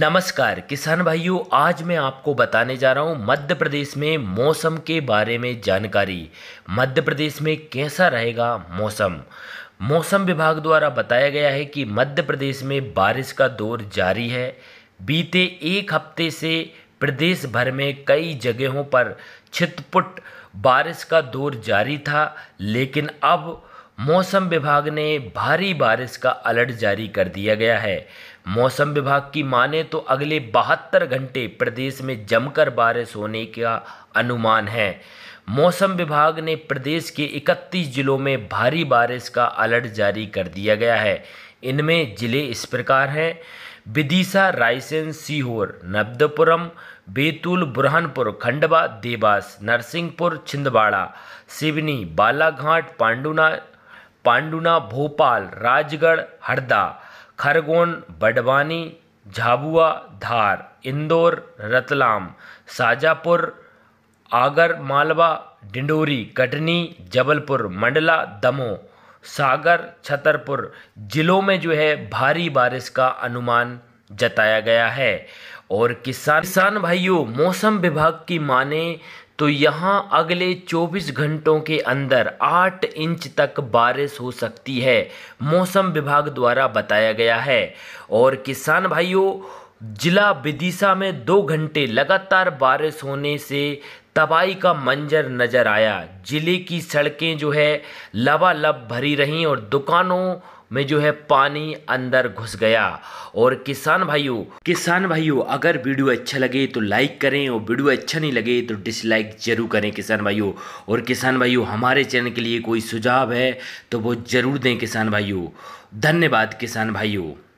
नमस्कार किसान भाइयों आज मैं आपको बताने जा रहा हूँ मध्य प्रदेश में मौसम के बारे में जानकारी मध्य प्रदेश में कैसा रहेगा मौसम मौसम विभाग द्वारा बताया गया है कि मध्य प्रदेश में बारिश का दौर जारी है बीते एक हफ्ते से प्रदेश भर में कई जगहों पर छिटपुट बारिश का दौर जारी था लेकिन अब मौसम विभाग ने भारी बारिश का अलर्ट जारी कर दिया गया है मौसम विभाग की माने तो अगले बहत्तर घंटे प्रदेश में जमकर बारिश होने का अनुमान है मौसम विभाग ने प्रदेश के 31 जिलों में भारी बारिश का अलर्ट जारी कर दिया गया है इनमें जिले इस प्रकार हैं विदिशा रायसेन सीहोर नब्दपुरम बैतूल बुरहानपुर खंडवा देवास नरसिंहपुर छिंदवाड़ा सिवनी बालाघाट पांडुना पांडुना भोपाल राजगढ़ हरदा खरगोन बड़वानी झाबुआ धार इंदौर रतलाम शाजापुर आगर मालवा डिंडोरी कटनी जबलपुर मंडला दमोह सागर छतरपुर ज़िलों में जो है भारी बारिश का अनुमान जताया गया है और किसान किसान भाइयों मौसम विभाग की माने तो यहाँ अगले 24 घंटों के अंदर 8 इंच तक बारिश हो सकती है मौसम विभाग द्वारा बताया गया है और किसान भाइयों जिला विदिशा में दो घंटे लगातार बारिश होने से तबाही का मंजर नज़र आया ज़िले की सड़कें जो है लबालब भरी रहीं और दुकानों में जो है पानी अंदर घुस गया और किसान भाइयों किसान भाइयों अगर वीडियो अच्छा लगे तो लाइक करें और वीडियो अच्छा नहीं लगे तो डिसलाइक जरूर करें किसान भाइयों और किसान भाइयों हमारे चैनल के लिए कोई सुझाव है तो वो ज़रूर दें किसान भाइयों धन्यवाद किसान भाइयों